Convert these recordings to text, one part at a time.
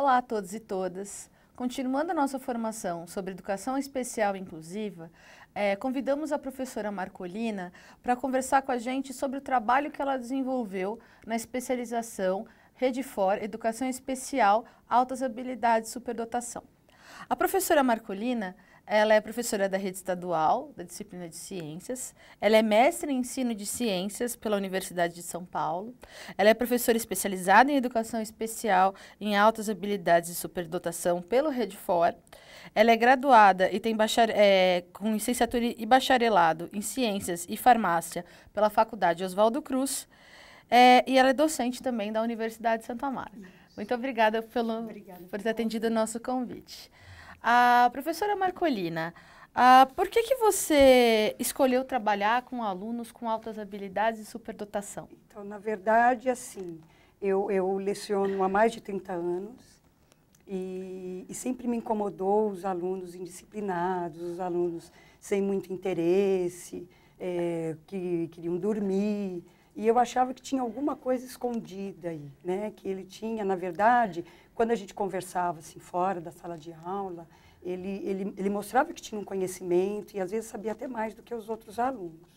Olá a todos e todas. Continuando a nossa formação sobre educação especial inclusiva, é, convidamos a professora Marcolina para conversar com a gente sobre o trabalho que ela desenvolveu na especialização Rede For Educação Especial Altas Habilidades Superdotação. A professora Marcolina ela é professora da rede estadual da disciplina de ciências. Ela é mestre em ensino de ciências pela Universidade de São Paulo. Ela é professora especializada em educação especial em altas habilidades e superdotação pelo Redfor. Ela é graduada e tem é, com licenciatura e bacharelado em ciências e farmácia pela Faculdade Oswaldo Cruz. É, e ela é docente também da Universidade de Santa Amaro. Muito obrigada, pelo, obrigada por ter atendido o nosso convite. A professora Marcolina, por que, que você escolheu trabalhar com alunos com altas habilidades e superdotação? Então, na verdade, assim, eu, eu leciono há mais de 30 anos e, e sempre me incomodou os alunos indisciplinados, os alunos sem muito interesse, é, que queriam dormir. E eu achava que tinha alguma coisa escondida aí, né? Que ele tinha, na verdade, quando a gente conversava assim fora da sala de aula, ele, ele, ele mostrava que tinha um conhecimento e às vezes sabia até mais do que os outros alunos.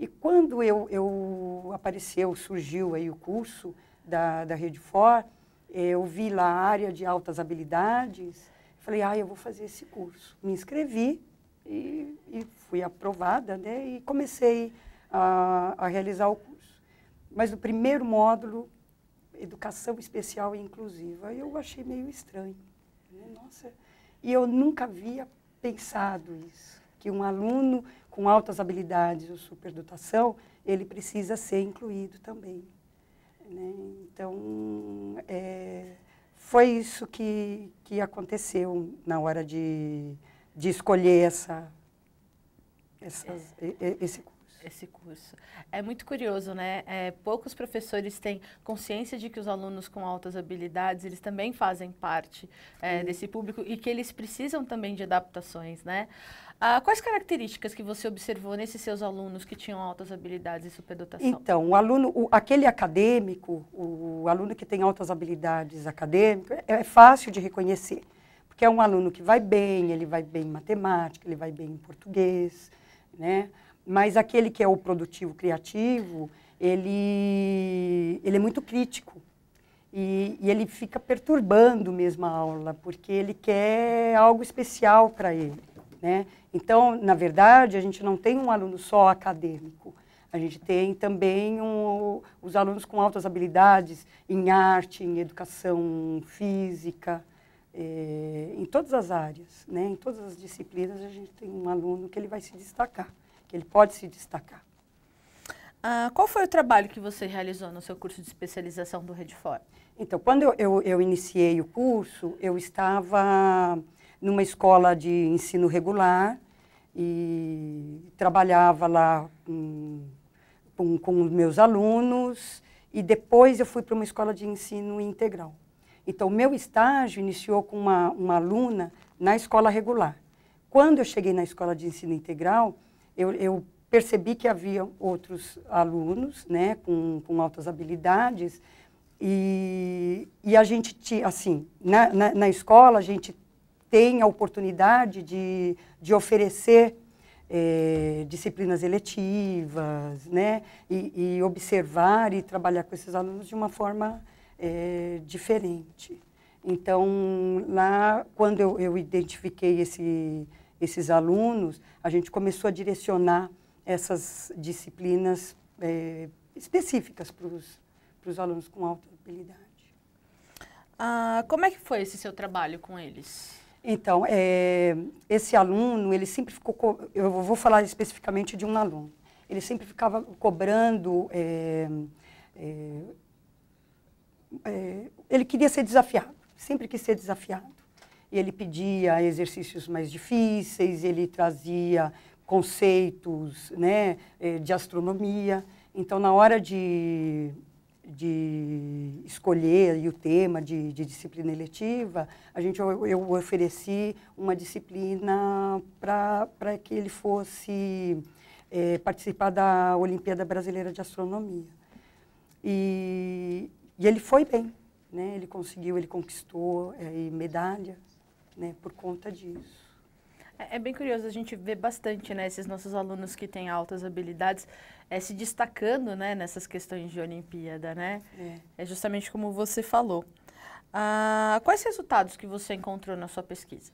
E quando eu, eu apareceu, surgiu aí o curso da, da Rede For, eu vi lá a área de altas habilidades, falei, ah, eu vou fazer esse curso. Me inscrevi e, e fui aprovada, né? E comecei a, a realizar o curso mas o primeiro módulo, educação especial e inclusiva, eu achei meio estranho. Nossa, e eu nunca havia pensado isso, que um aluno com altas habilidades ou superdotação, ele precisa ser incluído também. Né? Então, é, foi isso que, que aconteceu na hora de, de escolher essa, esse curso esse curso. É muito curioso, né? É, poucos professores têm consciência de que os alunos com altas habilidades, eles também fazem parte é, uhum. desse público e que eles precisam também de adaptações, né? Ah, quais características que você observou nesses seus alunos que tinham altas habilidades e superdotação? Então, o aluno, o, aquele acadêmico, o, o, aluno que tem altas habilidades acadêmicas, é, é fácil de reconhecer. Porque é um aluno que vai bem, ele vai bem em matemática, ele vai bem em português, né? Mas aquele que é o produtivo criativo, ele, ele é muito crítico. E, e ele fica perturbando mesmo a aula, porque ele quer algo especial para ele. Né? Então, na verdade, a gente não tem um aluno só acadêmico. A gente tem também um, os alunos com altas habilidades em arte, em educação física, eh, em todas as áreas, né? em todas as disciplinas, a gente tem um aluno que ele vai se destacar. Ele pode se destacar. Ah, qual foi o trabalho que você realizou no seu curso de especialização do Rede Fora? Então, quando eu, eu, eu iniciei o curso, eu estava numa escola de ensino regular e trabalhava lá com, com meus alunos e depois eu fui para uma escola de ensino integral. Então, o meu estágio iniciou com uma, uma aluna na escola regular. Quando eu cheguei na escola de ensino integral, eu, eu percebi que havia outros alunos, né, com, com altas habilidades, e, e a gente, tinha, assim, na, na, na, escola a gente tem a oportunidade de, de oferecer é, disciplinas eletivas, né, e, e, observar e trabalhar com esses alunos de uma forma é, diferente. Então, lá, quando eu, eu identifiquei esse esses alunos, a gente começou a direcionar essas disciplinas é, específicas para os alunos com alta habilidade. Ah, como é que foi esse seu trabalho com eles? Então, é, esse aluno, ele sempre ficou, eu vou falar especificamente de um aluno, ele sempre ficava cobrando, é, é, é ele queria ser desafiado, sempre quis ser desafiado e ele pedia exercícios mais difíceis, ele trazia conceitos né, eh, de astronomia. Então, na hora de, de escolher o tema de, de, disciplina eletiva, a gente, eu, ofereci uma disciplina para que ele fosse é, participar da Olimpíada Brasileira de Astronomia. E, e ele foi bem, né? ele conseguiu, ele conquistou é, medalha né, por conta disso. É, é bem curioso, a gente vê bastante né, esses nossos alunos que têm altas habilidades é, se destacando né, nessas questões de Olimpíada, né? É, é justamente como você falou. Ah, quais resultados que você encontrou na sua pesquisa?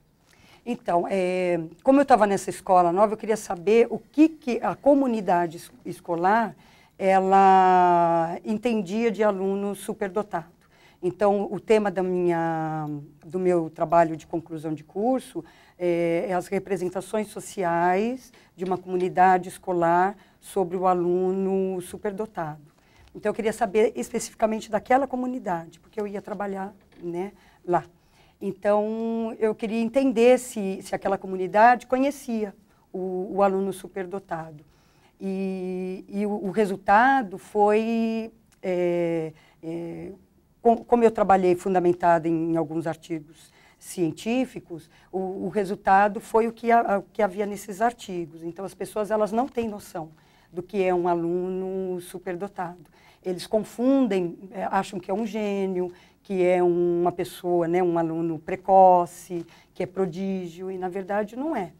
Então, é, como eu estava nessa escola nova, eu queria saber o que, que a comunidade escolar ela entendia de aluno superdotado. Então, o tema da minha, do meu trabalho de conclusão de curso é, é as representações sociais de uma comunidade escolar sobre o aluno superdotado. Então, eu queria saber especificamente daquela comunidade, porque eu ia trabalhar né, lá. Então, eu queria entender se, se aquela comunidade conhecia o, o aluno superdotado. E, e o, o resultado foi é, é, como eu trabalhei fundamentada em, em alguns artigos científicos, o, o, resultado foi o que, a, o que havia nesses artigos. Então, as pessoas elas não têm noção do que é um aluno superdotado. Eles confundem, eh, acham que é um gênio, que é uma pessoa, né, um aluno precoce, que é prodígio, e na verdade não é.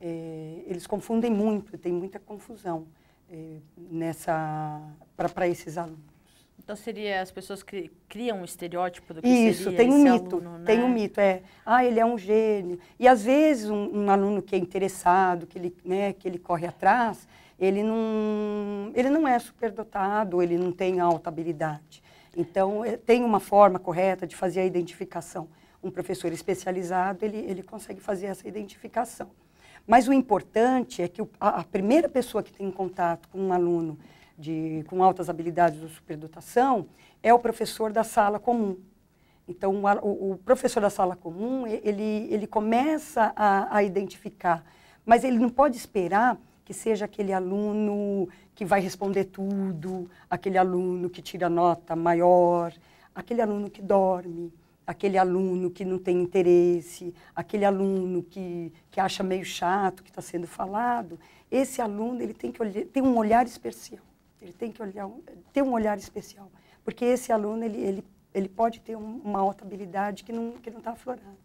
é eles confundem muito, tem muita confusão é, nessa para esses alunos. Então seria as pessoas que criam um estereótipo do que Isso, seria tem um mito, aluno, né? tem um mito, é. Ah, ele é um gênio. E às vezes um, um, aluno que é interessado, que ele, né, que ele corre atrás, ele não, ele não é superdotado, ele não tem alta habilidade. Então é, tem uma forma correta de fazer a identificação. Um professor especializado, ele, ele consegue fazer essa identificação. Mas o importante é que a, a primeira pessoa que tem contato com um aluno de, com altas habilidades ou superdotação é o professor da sala comum. Então, o, o professor da sala comum, ele, ele começa a, a identificar, mas ele não pode esperar que seja aquele aluno que vai responder tudo, aquele aluno que tira nota maior, aquele aluno que dorme, aquele aluno que não tem interesse, aquele aluno que, que acha meio chato que está sendo falado. Esse aluno ele tem que olhar, tem um olhar especial. Ele tem que olhar, ter um olhar especial, porque esse aluno ele, ele, ele pode ter uma alta habilidade que não que não está aflorando.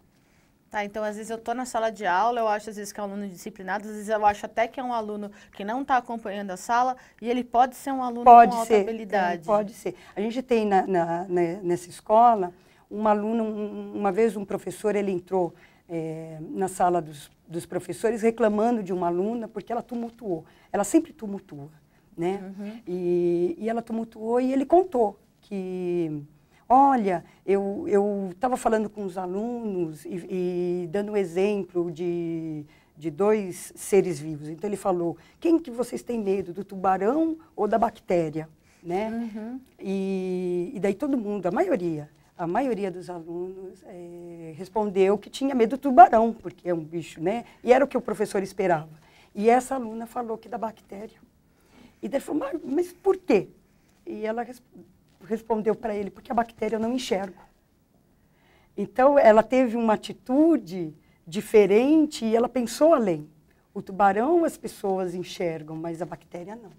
Tá, então às vezes eu tô na sala de aula, eu acho às vezes que é um aluno disciplinado, às vezes eu acho até que é um aluno que não está acompanhando a sala e ele pode ser um aluno pode com ser, alta é, habilidade. Pode ser. A gente tem na, na, né, nessa escola uma aluna, um, uma vez um professor ele entrou é, na sala dos, dos professores reclamando de uma aluna porque ela tumultuou. Ela sempre tumultua né? Uhum. E, e ela tumultuou e ele contou que, olha, eu estava falando com os alunos e, e dando um exemplo de, de dois seres vivos. Então ele falou, quem que vocês têm medo, do tubarão ou da bactéria? Né? Uhum. E, e daí todo mundo, a maioria, a maioria dos alunos é, respondeu que tinha medo do tubarão, porque é um bicho, né? E era o que o professor esperava. E essa aluna falou que da bactéria. E ele falou, mas, mas por quê? E ela res respondeu para ele, porque a bactéria eu não enxergo. Então, ela teve uma atitude diferente e ela pensou além. O tubarão as pessoas enxergam, mas a bactéria não.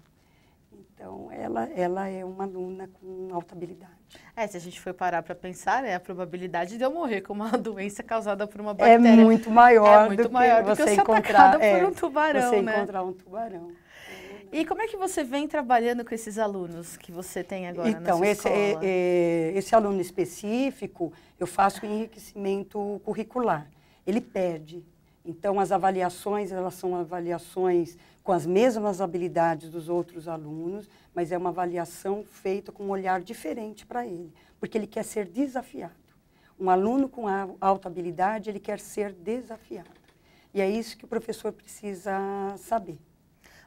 Então, ela, ela é uma aluna com alta habilidade. É, se a gente for parar para pensar, né, a probabilidade de eu morrer com uma doença causada por uma é bactéria é muito maior, é muito do, maior que do que ser encontrar, é, por um tubarão, você né? encontrar um tubarão. E como é que você vem trabalhando com esses alunos que você tem agora então, na esse, é, escola? Então, é, é, esse aluno específico, eu faço enriquecimento curricular. Ele perde. Então, as avaliações, elas são avaliações com as mesmas habilidades dos outros alunos, mas é uma avaliação feita com um olhar diferente para ele, porque ele quer ser desafiado. Um aluno com alta habilidade, ele quer ser desafiado. E é isso que o professor precisa saber.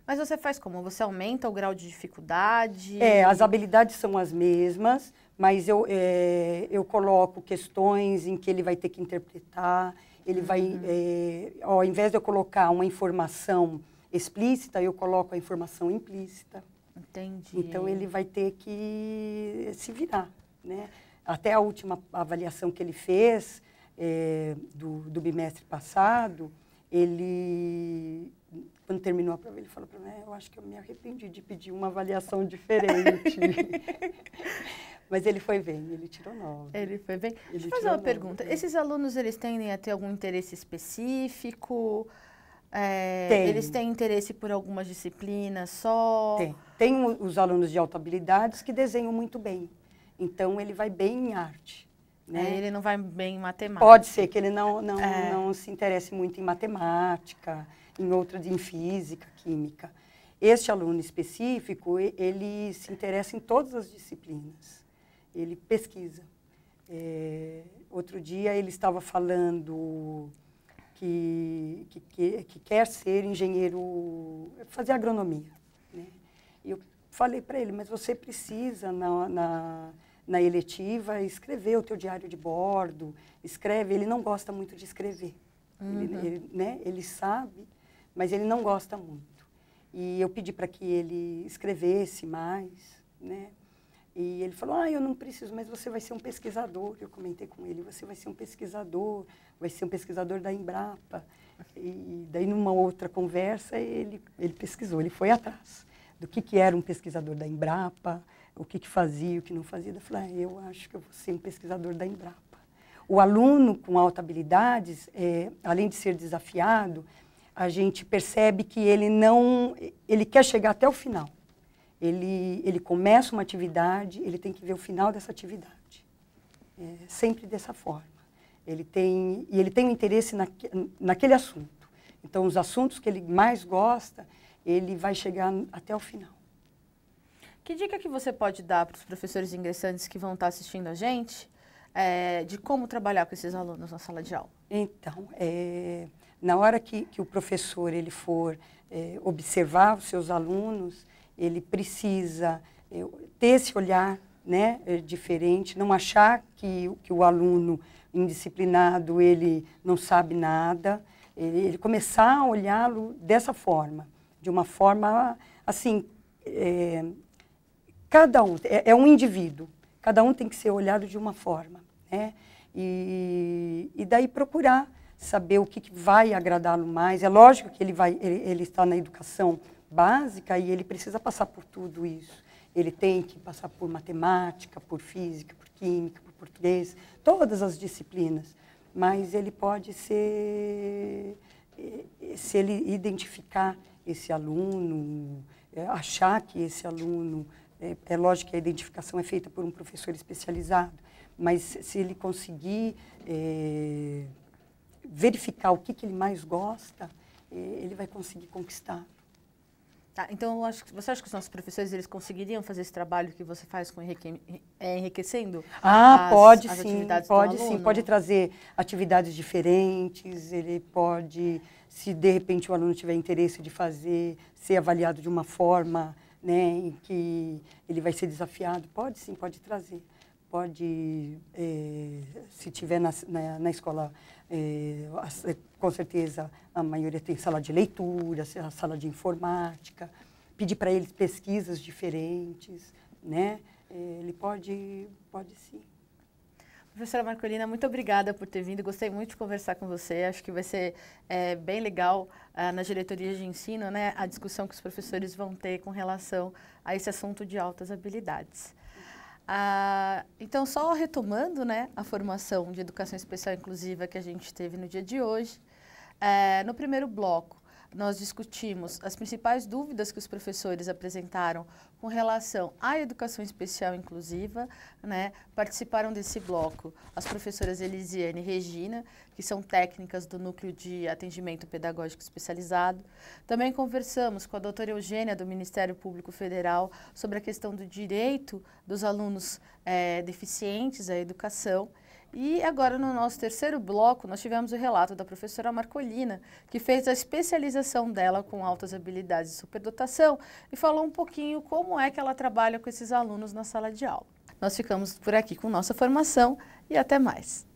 Mas você faz como? Você aumenta o grau de dificuldade? É, as habilidades são as mesmas, mas eu, é, eu coloco questões em que ele vai ter que interpretar. Ele uhum. vai, é, ao invés de eu colocar uma informação explícita, eu coloco a informação implícita. Entendi. Então ele vai ter que se virar, né? Até a última avaliação que ele fez é, do, do bimestre passado, ele quando terminou a prova, ele falou para mim, é, eu acho que eu me arrependi de pedir uma avaliação diferente. Mas ele foi bem, ele tirou nove. Ele foi bem. Ele Deixa eu fazer uma nove, pergunta. Né? Esses alunos, eles tendem a ter algum interesse específico? É, tem. Eles têm interesse por algumas disciplinas só? Tem. Tem os alunos de alta habilidades que desenham muito bem. Então, ele vai bem em arte. Né? ele não vai bem em matemática. Pode ser que ele não, não, é. não se interesse muito em matemática, em outras, em física, química. Este aluno específico, ele se interessa em todas as disciplinas. Ele pesquisa. É, outro dia ele estava falando que, que, que quer ser engenheiro, fazer agronomia. Né? E eu falei para ele, mas você precisa na, na na eletiva, escrever o teu diário de bordo, escreve, ele não gosta muito de escrever. Uhum. Ele, ele, né, ele sabe, mas ele não gosta muito. E eu pedi para que ele escrevesse mais, né? E ele falou: "Ah, eu não preciso, mas você vai ser um pesquisador". Eu comentei com ele: "Você vai ser um pesquisador, vai ser um pesquisador da Embrapa". E daí numa outra conversa ele ele pesquisou, ele foi atrás do que, que era um pesquisador da Embrapa, o que, que fazia, o que não fazia. Eu falei, ah, eu acho que eu vou ser um pesquisador da Embrapa. O aluno com alta habilidades, é, além de ser desafiado, a gente percebe que ele não, ele quer chegar até o final. Ele, ele começa uma atividade, ele tem que ver o final dessa atividade. É, sempre dessa forma. Ele tem, e ele tem um interesse naquele assunto. Então, os assuntos que ele mais gosta, ele vai chegar até o final. Que dica que você pode dar para os professores ingressantes que vão estar tá assistindo a gente é, de como trabalhar com esses alunos na sala de aula? Então, é, na hora que, que, o professor ele for é, observar os seus alunos, ele precisa ter esse olhar né, diferente, não achar que, que o aluno indisciplinado ele não sabe nada, ele, ele começar a olhá-lo dessa forma de uma forma assim. É, cada um é, é, um indivíduo, cada um tem que ser olhado de uma forma, né? E, e daí procurar saber o que, que vai agradá-lo mais. É lógico que ele vai, ele, ele está na educação básica e ele precisa passar por tudo isso. Ele tem que passar por matemática, por física, por química, por português, todas as disciplinas. Mas ele pode ser, eh, se ele identificar esse aluno, é, achar que esse aluno. É, é lógico que a identificação é feita por um professor especializado, mas se ele conseguir é, verificar o que, que ele mais gosta, é, ele vai conseguir conquistar. Tá, então, eu acho que, você acha que os nossos professores eles conseguiriam fazer esse trabalho que você faz com enrique, é, enriquecendo? Ah, as, pode as sim, pode sim, pode trazer atividades diferentes. Ele pode, se de repente o aluno tiver interesse de fazer, ser avaliado de uma forma, né, em que ele vai ser desafiado. Pode sim, pode trazer pode, eh, se tiver na, na, na escola, eh, eh, com certeza a maioria tem sala de leitura, é sala de informática, pedir para eles pesquisas diferentes, né? Ele pode, pode sim. Professora Marcolina, muito obrigada por ter vindo. Gostei muito de conversar com você. Acho que vai ser é, bem legal ah, na diretoria de ensino né, a discussão que os professores vão ter com relação a esse assunto de altas habilidades. Ah, então, só retomando né, a formação de educação especial inclusiva que a gente teve no dia de hoje, é, no primeiro bloco, nós discutimos as principais dúvidas que os professores apresentaram com relação à educação especial inclusiva, né? Participaram desse bloco as professoras Elisiane e Regina, que são técnicas do Núcleo de Atendimento Pedagógico Especializado. Também conversamos com a doutora Eugênia, do Ministério Público Federal, sobre a questão do direito dos alunos é, deficientes à educação. E agora, no nosso terceiro bloco, nós tivemos o relato da professora Marcolina, que fez a especialização dela com altas habilidades e superdotação e falou um pouquinho como é que ela trabalha com esses alunos na sala de aula. Nós ficamos por aqui com nossa formação e até mais.